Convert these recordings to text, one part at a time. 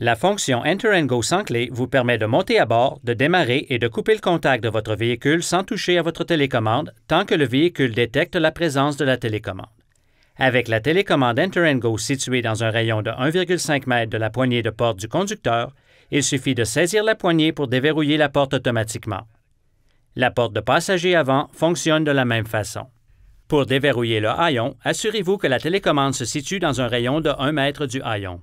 La fonction Enter and Go sans clé vous permet de monter à bord, de démarrer et de couper le contact de votre véhicule sans toucher à votre télécommande tant que le véhicule détecte la présence de la télécommande. Avec la télécommande Enter and Go située dans un rayon de 1,5 m de la poignée de porte du conducteur, il suffit de saisir la poignée pour déverrouiller la porte automatiquement. La porte de passager avant fonctionne de la même façon. Pour déverrouiller le haillon, assurez-vous que la télécommande se situe dans un rayon de 1 m du haillon.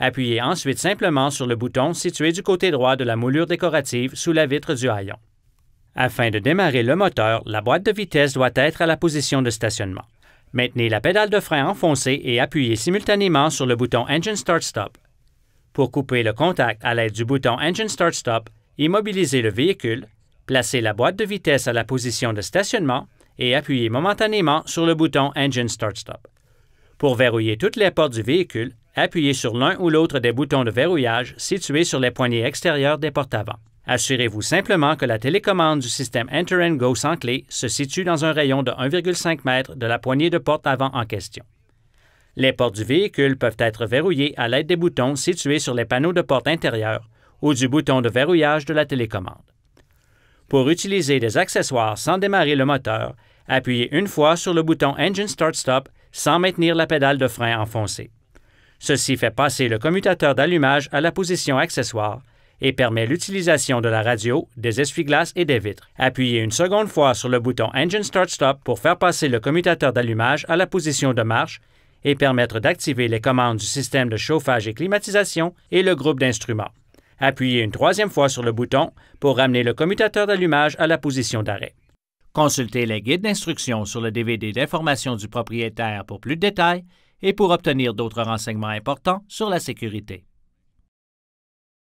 Appuyez ensuite simplement sur le bouton situé du côté droit de la moulure décorative sous la vitre du hayon. Afin de démarrer le moteur, la boîte de vitesse doit être à la position de stationnement. Maintenez la pédale de frein enfoncée et appuyez simultanément sur le bouton Engine Start Stop. Pour couper le contact à l'aide du bouton Engine Start Stop, immobilisez le véhicule, placez la boîte de vitesse à la position de stationnement et appuyez momentanément sur le bouton Engine Start Stop. Pour verrouiller toutes les portes du véhicule, Appuyez sur l'un ou l'autre des boutons de verrouillage situés sur les poignées extérieures des portes avant Assurez-vous simplement que la télécommande du système Enter and Go sans clé se situe dans un rayon de 1,5 m de la poignée de porte avant en question. Les portes du véhicule peuvent être verrouillées à l'aide des boutons situés sur les panneaux de porte intérieure ou du bouton de verrouillage de la télécommande. Pour utiliser des accessoires sans démarrer le moteur, appuyez une fois sur le bouton Engine Start Stop sans maintenir la pédale de frein enfoncée. Ceci fait passer le commutateur d'allumage à la position accessoire et permet l'utilisation de la radio, des essuie-glaces et des vitres. Appuyez une seconde fois sur le bouton Engine Start Stop pour faire passer le commutateur d'allumage à la position de marche et permettre d'activer les commandes du système de chauffage et climatisation et le groupe d'instruments. Appuyez une troisième fois sur le bouton pour ramener le commutateur d'allumage à la position d'arrêt. Consultez les guides d'instruction sur le DVD d'information du propriétaire pour plus de détails et pour obtenir d'autres renseignements importants sur la sécurité.